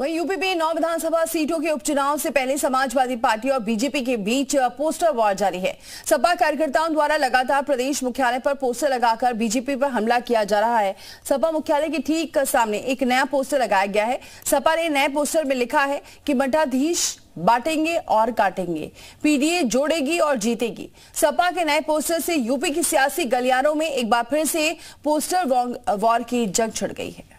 वहीं यूपी में नौ विधानसभा सीटों के उपचुनाव से पहले समाजवादी पार्टी और बीजेपी के बीच पोस्टर वॉर जारी है सपा कार्यकर्ताओं द्वारा लगातार प्रदेश मुख्यालय पर पोस्टर लगाकर बीजेपी पर हमला किया जा रहा है सपा मुख्यालय के ठीक सामने एक नया पोस्टर लगाया गया है सपा ने नए पोस्टर में लिखा है कि मठाधीश बांटेंगे और काटेंगे पीडीए जोड़ेगी और जीतेगी सपा के नए पोस्टर से यूपी की सियासी गलियारों में एक बार फिर से पोस्टर वॉर की जंग छिड़ गई है